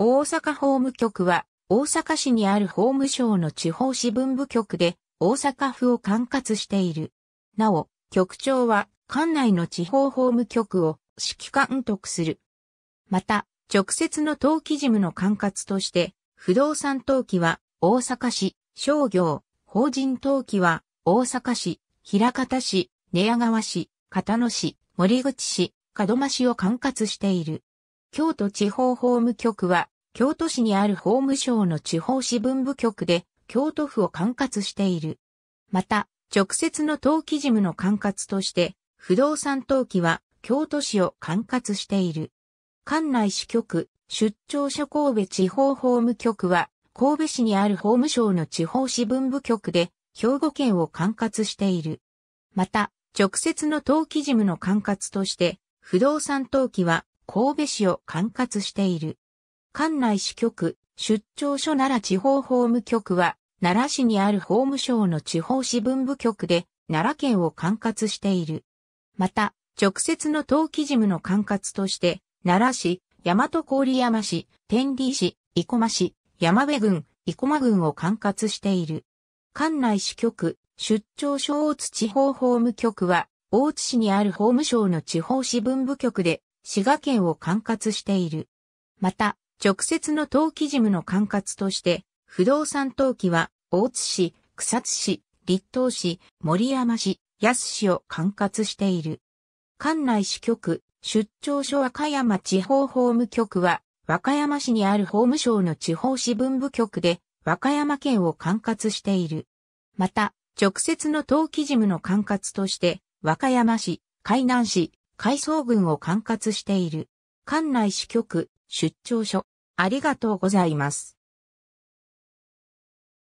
大阪法務局は、大阪市にある法務省の地方支分部局で、大阪府を管轄している。なお、局長は、管内の地方法務局を指揮監督する。また、直接の登記事務の管轄として、不動産登記は大阪市、商業、法人登記は大阪市、平方市、寝屋川市、片野市、森口市、門真市を管轄している。京都地方法務局は、京都市にある法務省の地方支分部局で、京都府を管轄している。また、直接の登記事務の管轄として、不動産登記は京都市を管轄している。管内支局、出張所神戸地方法務局は、神戸市にある法務省の地方支分部局で、兵庫県を管轄している。また、直接の登記事務の管轄として、不動産登記は神戸市を管轄している。管内支局、出張所奈良地方法務局は、奈良市にある法務省の地方支分部局で、奈良県を管轄している。また、直接の登記事務の管轄として、奈良市、大和郡山市、天理市、生駒市、山部郡、生駒郡を管轄している。管内支局、出張所大津地方法務局は、大津市にある法務省の地方支分部局で、滋賀県を管轄している。また、直接の登記事務の管轄として、不動産登記は、大津市、草津市、立東市、森山市、安市を管轄している。管内支局、出張所和歌山地方法務局は、和歌山市にある法務省の地方支分部局で、和歌山県を管轄している。また、直接の登記事務の管轄として、和歌山市、海南市、海藻群を管轄している。館内支局、出張所。ありがとうございます。